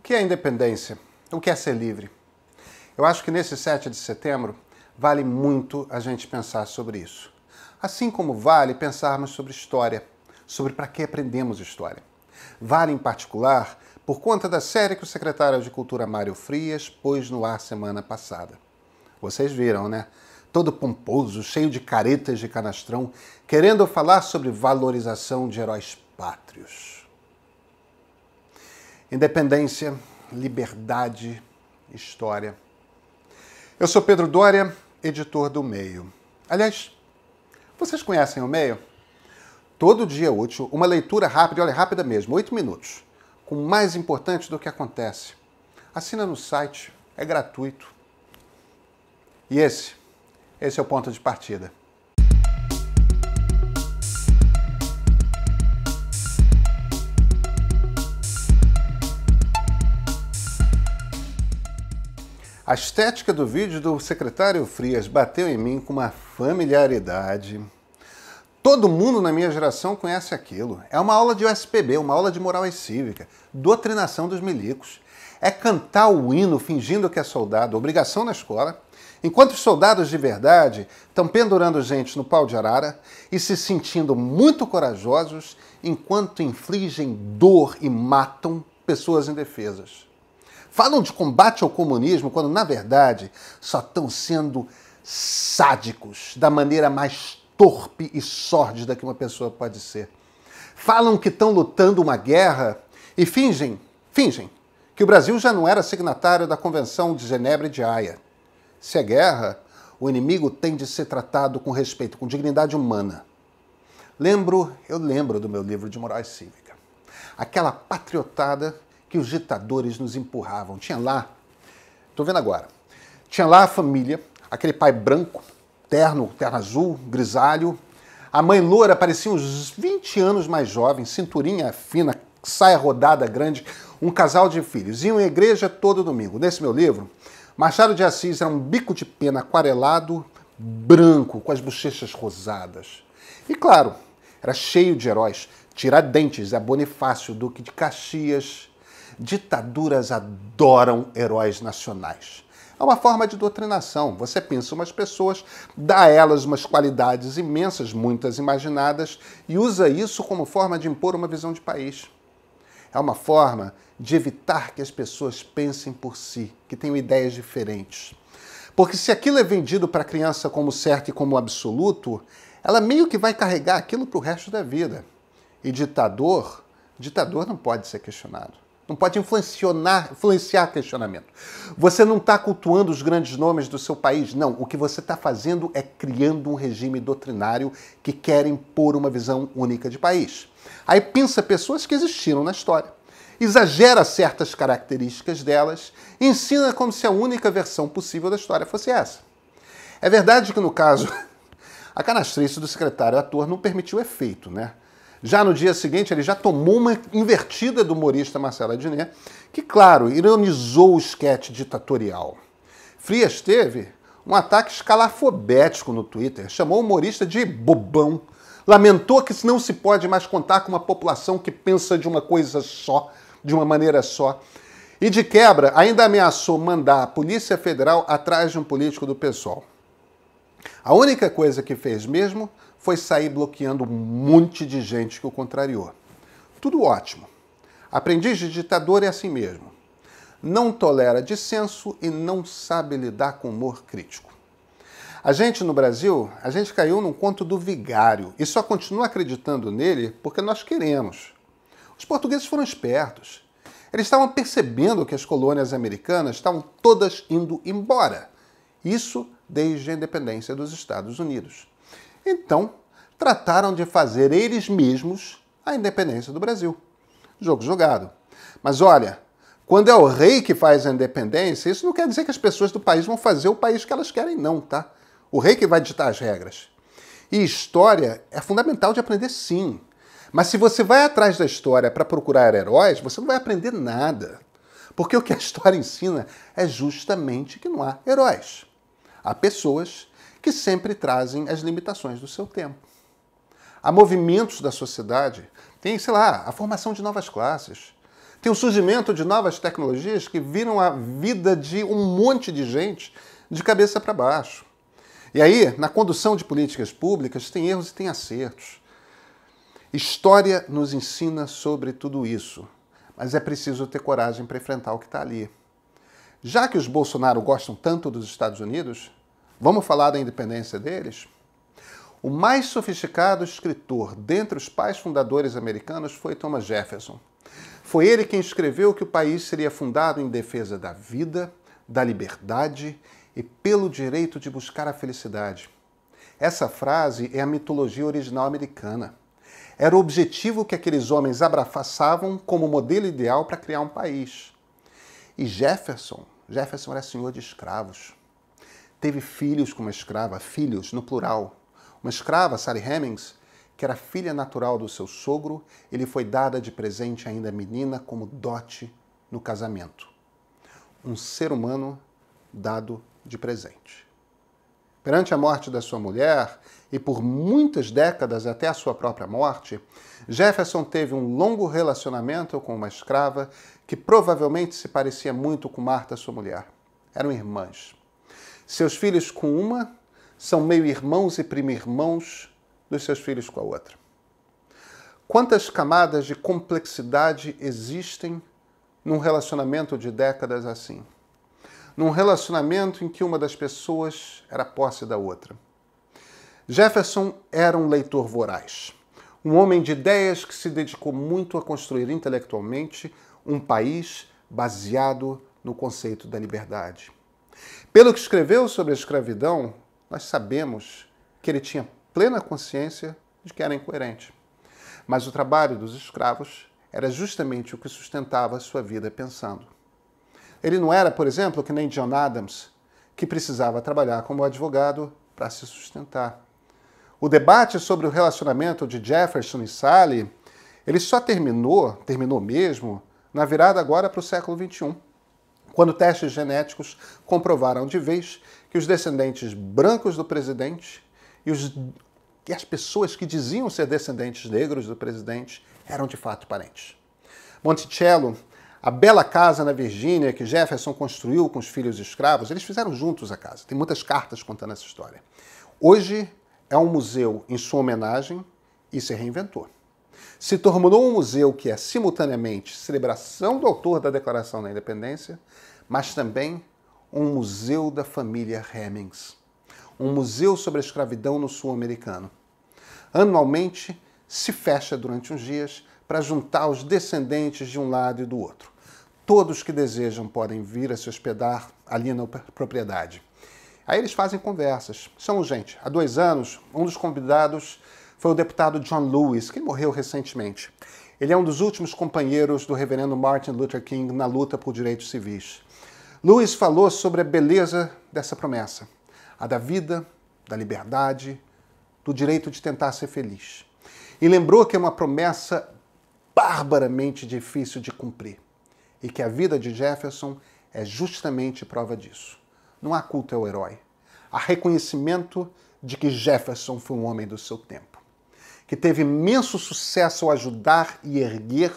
O que é independência? O que é ser livre? Eu acho que nesse 7 de setembro vale muito a gente pensar sobre isso. Assim como vale pensarmos sobre história, sobre para que aprendemos história. Vale em particular por conta da série que o secretário de Cultura Mário Frias pôs no ar semana passada. Vocês viram, né? Todo pomposo, cheio de caretas de canastrão, querendo falar sobre valorização de heróis pátrios. Independência, liberdade, história. Eu sou Pedro Dória, editor do Meio. Aliás, vocês conhecem o Meio? Todo dia útil, uma leitura rápida, olha, rápida mesmo, oito minutos, com o mais importante do que acontece. Assina no site, é gratuito. E esse, esse é o ponto de partida. A estética do vídeo do secretário Frias bateu em mim com uma familiaridade. Todo mundo na minha geração conhece aquilo. É uma aula de USPB, uma aula de moral e cívica, doutrinação dos milicos. É cantar o hino fingindo que é soldado, obrigação na escola, enquanto os soldados de verdade estão pendurando gente no pau de arara e se sentindo muito corajosos enquanto infligem dor e matam pessoas indefesas falam de combate ao comunismo quando, na verdade, só estão sendo sádicos da maneira mais torpe e sórdida que uma pessoa pode ser. Falam que estão lutando uma guerra e fingem, fingem, que o Brasil já não era signatário da Convenção de Genebra e de Haia. Se é guerra, o inimigo tem de ser tratado com respeito, com dignidade humana. Lembro, eu lembro do meu livro de moral cívica. Aquela patriotada que os ditadores nos empurravam. Tinha lá, estou vendo agora, tinha lá a família, aquele pai branco, terno, terno azul, grisalho, a mãe loura parecia uns 20 anos mais jovem, cinturinha fina, saia rodada grande, um casal de filhos. Iam à igreja todo domingo. Nesse meu livro, Machado de Assis era um bico de pena aquarelado, branco, com as bochechas rosadas. E claro, era cheio de heróis. Tiradentes, a é Bonifácio, Duque de Caxias, Ditaduras adoram heróis nacionais. É uma forma de doutrinação. Você pensa umas pessoas, dá a elas umas qualidades imensas, muitas imaginadas, e usa isso como forma de impor uma visão de país. É uma forma de evitar que as pessoas pensem por si, que tenham ideias diferentes. Porque se aquilo é vendido para a criança como certo e como absoluto, ela meio que vai carregar aquilo para o resto da vida. E ditador, ditador não pode ser questionado. Não pode influenciar, influenciar questionamento. Você não está cultuando os grandes nomes do seu país. Não. O que você está fazendo é criando um regime doutrinário que quer impor uma visão única de país. Aí pensa pessoas que existiram na história exagera certas características delas e ensina como se a única versão possível da história fosse essa. É verdade que, no caso, a canastrice do secretário ator não permitiu efeito, né? Já no dia seguinte, ele já tomou uma invertida do humorista Marcelo Adnet, que, claro, ironizou o esquete ditatorial. Frias teve um ataque escalafobético no Twitter, chamou o humorista de bobão, lamentou que não se pode mais contar com uma população que pensa de uma coisa só, de uma maneira só. E de quebra, ainda ameaçou mandar a Polícia Federal atrás de um político do PSOL. A única coisa que fez mesmo foi sair bloqueando um monte de gente que o contrariou. Tudo ótimo. Aprendiz de ditador é assim mesmo. Não tolera dissenso e não sabe lidar com humor crítico. A gente no Brasil, a gente caiu num conto do vigário e só continua acreditando nele porque nós queremos. Os portugueses foram espertos. Eles estavam percebendo que as colônias americanas estavam todas indo embora. Isso desde a independência dos Estados Unidos. Então, trataram de fazer eles mesmos a independência do Brasil. Jogo jogado. Mas olha, quando é o rei que faz a independência, isso não quer dizer que as pessoas do país vão fazer o país que elas querem, não, tá? O rei que vai ditar as regras. E história é fundamental de aprender, sim. Mas se você vai atrás da história para procurar heróis, você não vai aprender nada. Porque o que a história ensina é justamente que não há heróis. Há pessoas que sempre trazem as limitações do seu tempo. Há movimentos da sociedade, tem, sei lá, a formação de novas classes, tem o surgimento de novas tecnologias que viram a vida de um monte de gente de cabeça para baixo. E aí, na condução de políticas públicas, tem erros e tem acertos. História nos ensina sobre tudo isso, mas é preciso ter coragem para enfrentar o que está ali. Já que os Bolsonaro gostam tanto dos Estados Unidos, Vamos falar da independência deles? O mais sofisticado escritor dentre os pais fundadores americanos foi Thomas Jefferson. Foi ele quem escreveu que o país seria fundado em defesa da vida, da liberdade e pelo direito de buscar a felicidade. Essa frase é a mitologia original americana. Era o objetivo que aqueles homens abraçavam como modelo ideal para criar um país. E Jefferson, Jefferson era senhor de escravos teve filhos com uma escrava, filhos no plural. Uma escrava, Sally Hemings, que era filha natural do seu sogro, ele foi dada de presente ainda menina como dote no casamento. Um ser humano dado de presente. Perante a morte da sua mulher e por muitas décadas até a sua própria morte, Jefferson teve um longo relacionamento com uma escrava que provavelmente se parecia muito com Marta, sua mulher. Eram irmãs. Seus filhos com uma são meio-irmãos e primo-irmãos dos seus filhos com a outra. Quantas camadas de complexidade existem num relacionamento de décadas assim? Num relacionamento em que uma das pessoas era posse da outra. Jefferson era um leitor voraz, um homem de ideias que se dedicou muito a construir intelectualmente um país baseado no conceito da liberdade. Pelo que escreveu sobre a escravidão, nós sabemos que ele tinha plena consciência de que era incoerente. Mas o trabalho dos escravos era justamente o que sustentava a sua vida pensando. Ele não era, por exemplo, que nem John Adams, que precisava trabalhar como advogado para se sustentar. O debate sobre o relacionamento de Jefferson e Sally, ele só terminou, terminou mesmo, na virada agora para o século XXI quando testes genéticos comprovaram de vez que os descendentes brancos do presidente e, os, e as pessoas que diziam ser descendentes negros do presidente eram de fato parentes. Monticello, a bela casa na Virgínia que Jefferson construiu com os filhos escravos, eles fizeram juntos a casa. Tem muitas cartas contando essa história. Hoje é um museu em sua homenagem e se reinventou se tornou um museu que é simultaneamente celebração do autor da Declaração da Independência, mas também um museu da família Hemings, um museu sobre a escravidão no sul americano. Anualmente se fecha durante uns dias para juntar os descendentes de um lado e do outro. Todos que desejam podem vir a se hospedar ali na propriedade. Aí eles fazem conversas, são gente. Há dois anos, um dos convidados foi o deputado John Lewis, que morreu recentemente. Ele é um dos últimos companheiros do reverendo Martin Luther King na luta por direitos civis. Lewis falou sobre a beleza dessa promessa, a da vida, da liberdade, do direito de tentar ser feliz. E lembrou que é uma promessa barbaramente difícil de cumprir e que a vida de Jefferson é justamente prova disso. Não há culto ao herói. Há reconhecimento de que Jefferson foi um homem do seu tempo que teve imenso sucesso ao ajudar e erguer,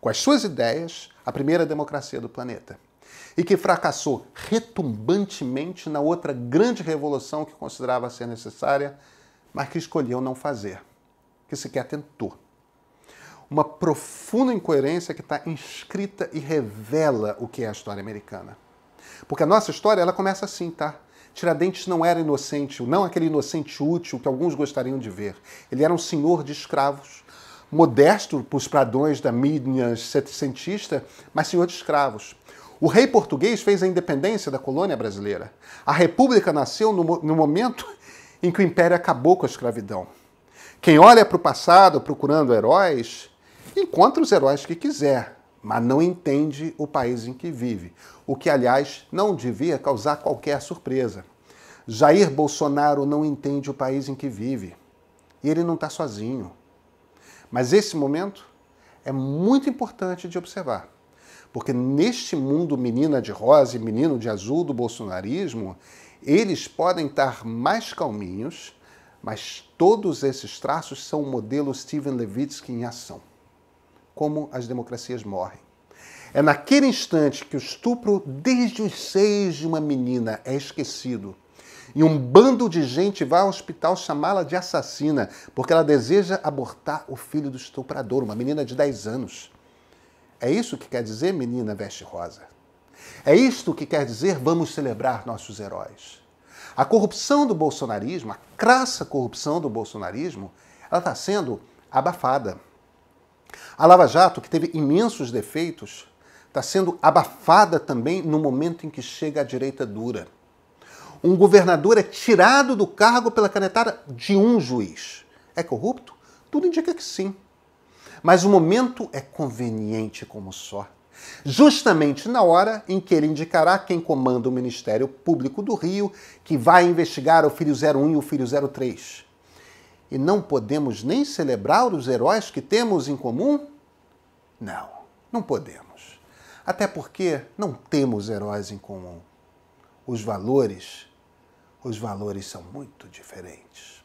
com as suas ideias, a primeira democracia do planeta. E que fracassou retumbantemente na outra grande revolução que considerava ser necessária, mas que escolheu não fazer, que sequer tentou. Uma profunda incoerência que está inscrita e revela o que é a história americana. Porque a nossa história ela começa assim, tá? Tiradentes não era inocente, não aquele inocente útil que alguns gostariam de ver. Ele era um senhor de escravos, modesto para os pradões da mídia setecentista, mas senhor de escravos. O rei português fez a independência da colônia brasileira. A república nasceu no, no momento em que o império acabou com a escravidão. Quem olha para o passado procurando heróis, encontra os heróis que quiser, mas não entende o país em que vive, o que, aliás, não devia causar qualquer surpresa. Jair Bolsonaro não entende o país em que vive e ele não está sozinho. Mas esse momento é muito importante de observar, porque neste mundo menina de rosa e menino de azul do bolsonarismo, eles podem estar mais calminhos, mas todos esses traços são o modelo Steven Levitsky em ação como as democracias morrem. É naquele instante que o estupro desde os seis de uma menina é esquecido e um bando de gente vai ao hospital chamá-la de assassina porque ela deseja abortar o filho do estuprador, uma menina de 10 anos. É isso que quer dizer menina veste rosa. É isto que quer dizer vamos celebrar nossos heróis. A corrupção do bolsonarismo, a crassa corrupção do bolsonarismo, ela está sendo abafada. A Lava Jato, que teve imensos defeitos, está sendo abafada também no momento em que chega a direita dura. Um governador é tirado do cargo pela canetada de um juiz. É corrupto? Tudo indica que sim. Mas o momento é conveniente como só. Justamente na hora em que ele indicará quem comanda o Ministério Público do Rio, que vai investigar o filho 01 e o filho 03 e não podemos nem celebrar os heróis que temos em comum? Não, não podemos. Até porque não temos heróis em comum. Os valores, os valores são muito diferentes.